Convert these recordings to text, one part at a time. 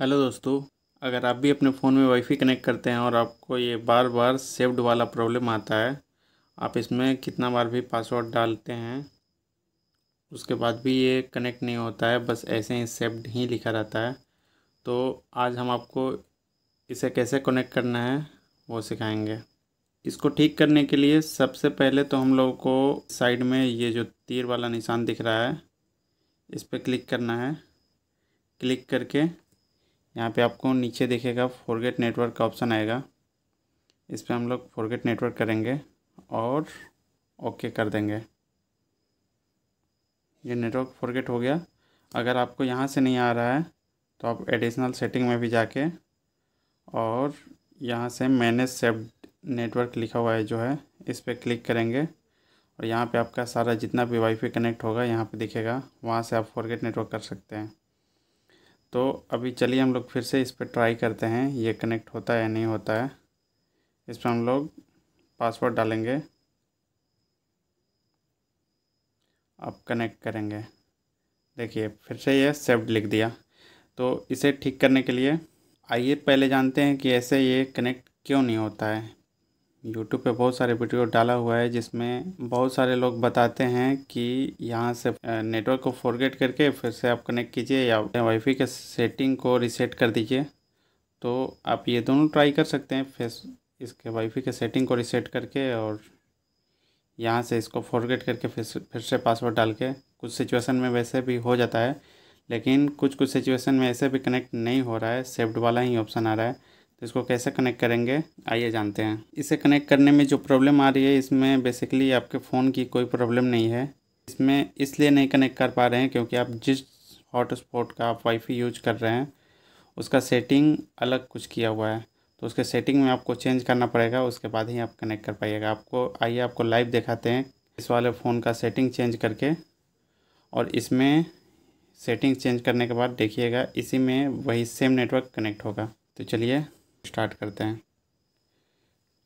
hello दोस्तों अगर आप भी अपने फ़ोन में वाईफाई कनेक्ट करते हैं और आपको ये बार बार सेव्ड वाला प्रॉब्लम आता है आप इसमें कितना बार भी पासवर्ड डालते हैं उसके बाद भी ये कनेक्ट नहीं होता है बस ऐसे ही सेव्ड ही लिखा रहता है तो आज हम आपको इसे कैसे कनेक्ट करना है वो सिखाएंगे इसको ठीक करने के लिए सबसे पहले तो हम लोगों को साइड में ये जो तीर वाला निशान दिख रहा है इस पर क्लिक करना है क्लिक करके यहाँ पे आपको नीचे देखेगा फोरगेट नेटवर्क का ऑप्शन आएगा इस पर हम लोग फोरगेट नेटवर्क करेंगे और ओके कर देंगे ये नेटवर्क फोरगेट हो गया अगर आपको यहाँ से नहीं आ रहा है तो आप एडिशनल सेटिंग में भी जाके और यहाँ से मैनेज सेव्ड नेटवर्क लिखा हुआ है जो है इस पर क्लिक करेंगे और यहाँ पे आपका सारा जितना भी वाईफाई कनेक्ट होगा यहाँ पे दिखेगा वहाँ से आप फोरगेट नेटवर्क कर सकते हैं तो अभी चलिए हम लोग फिर से इस पर ट्राई करते हैं ये कनेक्ट होता है या नहीं होता है इस पर हम लोग पासवर्ड डालेंगे अब कनेक्ट करेंगे देखिए फिर से ये सेव्ड लिख दिया तो इसे ठीक करने के लिए आइए पहले जानते हैं कि ऐसे ये कनेक्ट क्यों नहीं होता है यूट्यूब पे बहुत सारे वीडियो डाला हुआ है जिसमें बहुत सारे लोग बताते हैं कि यहाँ से नेटवर्क को फॉरगेट करके फिर से आप कनेक्ट कीजिए या वाईफाई के सेटिंग को रिसेट कर दीजिए तो आप ये दोनों ट्राई कर सकते हैं फिर इसके वाईफाई के सेटिंग को रिसेट करके और यहाँ से इसको फॉरगेट करके फिर से फिर से पासवर्ड डाल के कुछ सिचुएसन में वैसे भी हो जाता है लेकिन कुछ कुछ सिचुएसन में ऐसे भी कनेक्ट नहीं हो रहा है सेव्ड वाला ही ऑप्शन आ रहा है तो इसको कैसे कनेक्ट करेंगे आइए जानते हैं इसे कनेक्ट करने में जो प्रॉब्लम आ रही है इसमें बेसिकली आपके फ़ोन की कोई प्रॉब्लम नहीं है इसमें इसलिए नहीं कनेक्ट कर पा रहे हैं क्योंकि आप जिस हॉटस्पॉट का आप वाईफाई यूज कर रहे हैं उसका सेटिंग अलग कुछ किया हुआ है तो उसके सेटिंग में आपको चेंज करना पड़ेगा उसके बाद ही आप कनेक्ट कर पाइएगा आपको आइए आपको लाइव दिखाते हैं इस वाले फ़ोन का सेटिंग चेंज करके और इसमें सेटिंग चेंज करने के बाद देखिएगा इसी में वही सेम नेटवर्क कनेक्ट होगा तो चलिए स्टार्ट करते हैं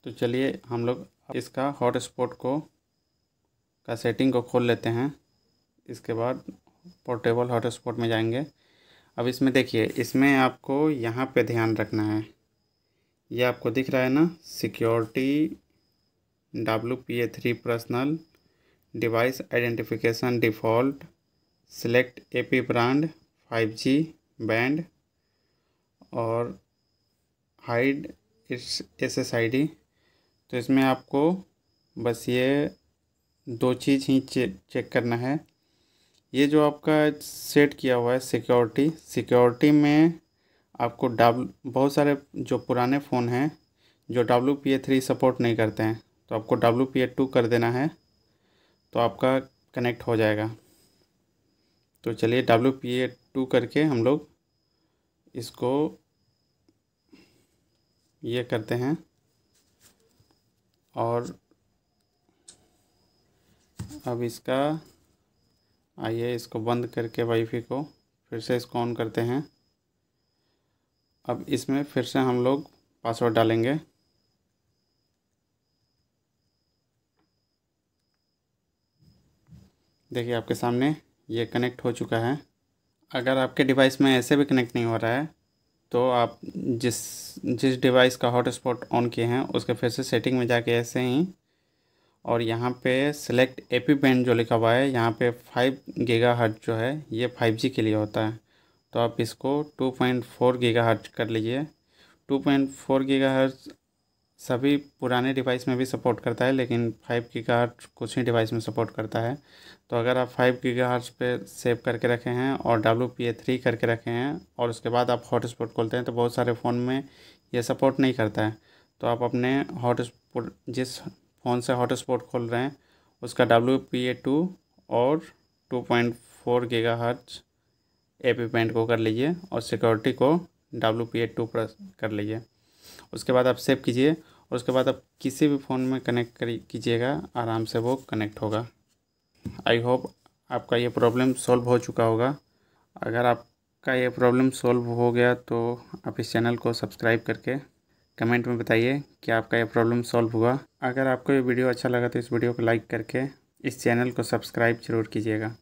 तो चलिए हम लोग इसका हॉट स्पॉट को का सेटिंग को खोल लेते हैं इसके बाद पोर्टेबल हॉट स्पॉट में जाएंगे अब इसमें देखिए इसमें आपको यहाँ पे ध्यान रखना है ये आपको दिख रहा है ना security W P A three personal device identification default select A P band five G band और hide its S S I D तो इसमें आपको बस ये दो चीज़ ही चेक करना है ये जो आपका सेट किया हुआ है सिक्योरिटी सिक्योरिटी में आपको डब्लू बहुत सारे जो पुराने फ़ोन हैं जो W P A three support नहीं करते हैं तो आपको डब्लू पी ए टू कर देना है तो आपका कनेक्ट हो जाएगा तो चलिए डब्लू पी ए टू करके हम लोग इसको ये करते हैं और अब इसका आइए इसको बंद करके वाईफाई को फिर से इसको ऑन करते हैं अब इसमें फिर से हम लोग पासवर्ड डालेंगे देखिए आपके सामने ये कनेक्ट हो चुका है अगर आपके डिवाइस में ऐसे भी कनेक्ट नहीं हो रहा है तो आप जिस जिस डिवाइस का हॉटस्पॉट ऑन किए हैं उसके फिर से सेटिंग में जाके ऐसे ही और यहाँ पे सिलेक्ट एपी बैंड जो लिखा हुआ है यहाँ पे फाइव गीगा हर्ट जो है ये फाइव जी के लिए होता है तो आप इसको two point four giga hertz कर लीजिए two point four giga hertz सभी पुराने डिवाइस में भी सपोर्ट करता है लेकिन फाइव गीगा कुछ ही डिवाइस में सपोर्ट करता है तो अगर आप फाइव गीगा पर सेव करके रखे हैं और डब्ल्यू पी ए थ्री करके रखे हैं और उसके बाद आप हॉटस्पॉट खोलते हैं तो बहुत सारे फ़ोन में ये सपोर्ट नहीं करता है तो आप अपने हॉटस्पॉट जिस फ़ोन से हॉटस्पॉट खोल रहे हैं उसका डब्ल्यू पी ए टू और two point four giga hertz पेंट को कर लीजिए और सिक्योरिटी को डब्ल्यू पी ए टू कर लीजिए उसके बाद आप सेव कीजिए और उसके बाद आप किसी भी फ़ोन में कनेक्ट कर कीजिएगा आराम से वो कनेक्ट होगा आई होप आपका ये प्रॉब्लम सॉल्व हो चुका होगा अगर आपका ये प्रॉब्लम सॉल्व हो गया तो आप इस चैनल को सब्सक्राइब करके कमेंट में बताइए कि आपका ये प्रॉब्लम सॉल्व हुआ अगर आपको ये वीडियो अच्छा लगा तो इस वीडियो को लाइक करके इस चैनल को सब्सक्राइब जरूर कीजिएगा